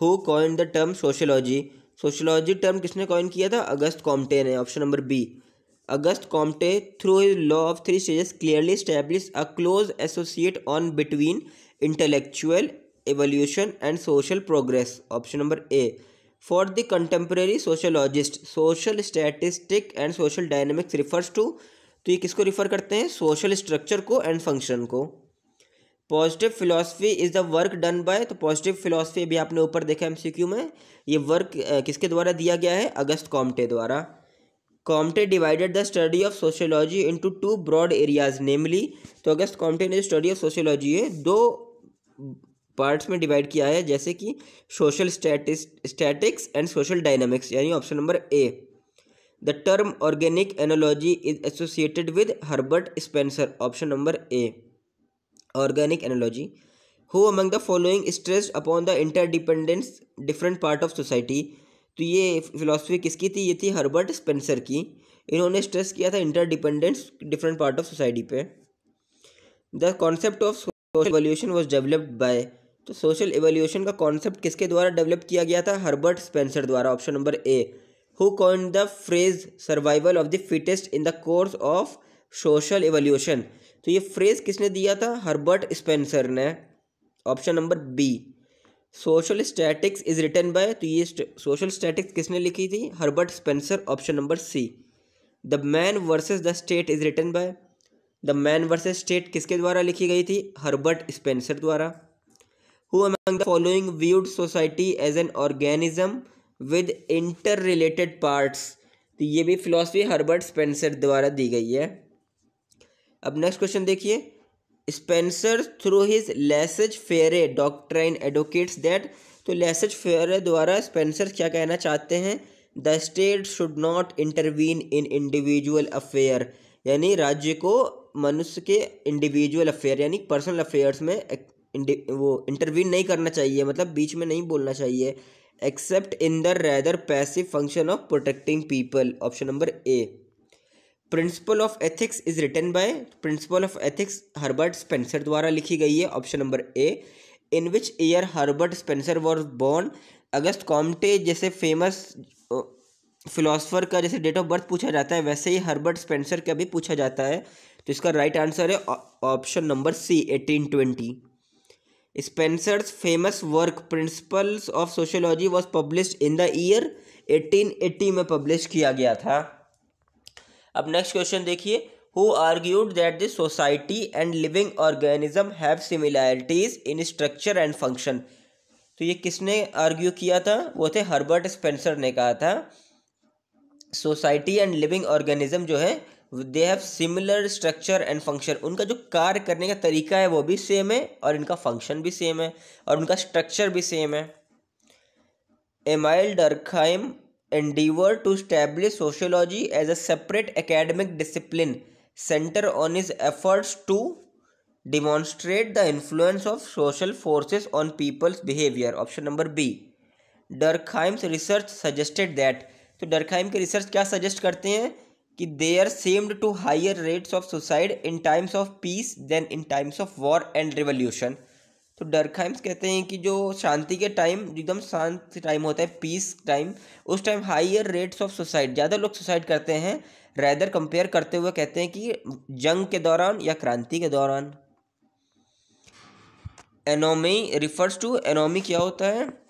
who coin the term sociology sociology term किसने coin किया था अगस्त कॉम्टे ने option number B August Comte through his law of three stages clearly establish a close associate on between intellectual evolution and social progress option number A for the contemporary sociologist social statistic and social dynamics refers to तो ये किसको refer करते हैं social structure को and function को positive philosophy is the work done bye तो positive philosophy अभी आपने ऊपर देखा एमसीक्यू में ये वर्क किसके द्वारा दिया गया है अगस्त कॉम्टे द्वारा Comte divided the study of sociology into two broad areas namely तो अगस्त कॉम्टे ने स्टडी ऑफ सोशियोलॉजी है दो पार्ट्स में डिवाइड किया है जैसे कि social statics and social dynamics यानी option number A the term organic analogy is associated with Herbert Spencer option number A organic analogy who among the following stressed upon the interdependence different part of society तो ये philosophy किसकी थी ये थी Herbert Spencer की इन्होंने stress किया था interdependence different part of society पे the concept of social evolution was developed by तो सोशल एवोल्यूशन का कॉन्सेप्ट किसके द्वारा डेवलप किया गया था हर्बर्ट स्पेंसर द्वारा option number A who coin the phrase survival of the fittest in the course of social evolution तो ये फ्रेज किसने दिया था हर्बर्ट स्पेंसर ने option number B social statics is written by तो ये सोशल स्टैटिक्स किसने लिखी थी Herbert Spencer option number C the man versus the state is written by the man versus state किसके द्वारा लिखी गई थी हर्बर्ट स्पेंसर द्वारा who among the following viewed society as an organism with interrelated parts तो ये भी philosophy Herbert Spencer द्वारा दी गई है अब नेक्स्ट क्वेश्चन देखिए Spencer through his laissez faire doctrine advocates that तो लेसेज फेरे द्वारा स्पेंसर क्या कहना चाहते हैं the state should not intervene in individual affair यानी राज्य को मनुष्य के इंडिविजुअल अफेयर यानी पर्सनल अफेयर्स में वो इंटरवीन नहीं करना चाहिए मतलब बीच में नहीं बोलना चाहिए except in the rather passive function of protecting people option number A principle of ethics is written by principle of ethics Herbert Spencer द्वारा लिखी गई है option number A in which year Herbert Spencer was born August Comte जैसे famous philosopher का जैसे date of birth पूछा जाता है वैसे ही हर्बर्ट स्पेंसर का भी पूछा जाता है तो इसका राइट आंसर है option number C eighteen twenty Spencer's famous work principles of sociology was publish in the year eighteen eighty में पब्लिश किया गया था अब नेक्स्ट क्वेश्चन देखिए who argued that the society and living organism have similarities in structure and function तो ये किसने argue किया था वो थे हर्बर्ट स्पेंसर ने कहा था सोसाइटी एंड लिविंग ऑर्गेनिज्म जो है they have similar structure and function उनका जो कार्य करने का तरीका है वो भी सेम है और इनका फंक्शन भी सेम है और उनका स्ट्रक्चर भी सेम है Emile Durkheim endeavour to establish sociology as a separate academic discipline centre on is efforts to demonstrate the influence of social forces on people's behaviour option number B Durkheim's research suggested that तो Durkheim के research क्या suggest करते हैं कि they are seemed to higher rates of suicide in times of peace than in times of war and revolution तो Durkheim's कहते हैं कि जो शांति के टाइम एकदम शांत टाइम होता है पीस टाइम उस time higher rates of suicide ज़्यादा लोग सुसाइड करते हैं रैदर कंपेयर करते हुए कहते हैं कि जंग के दौरान या क्रांति के दौरान एनोमी रिफर्स टू एनोमी क्या होता है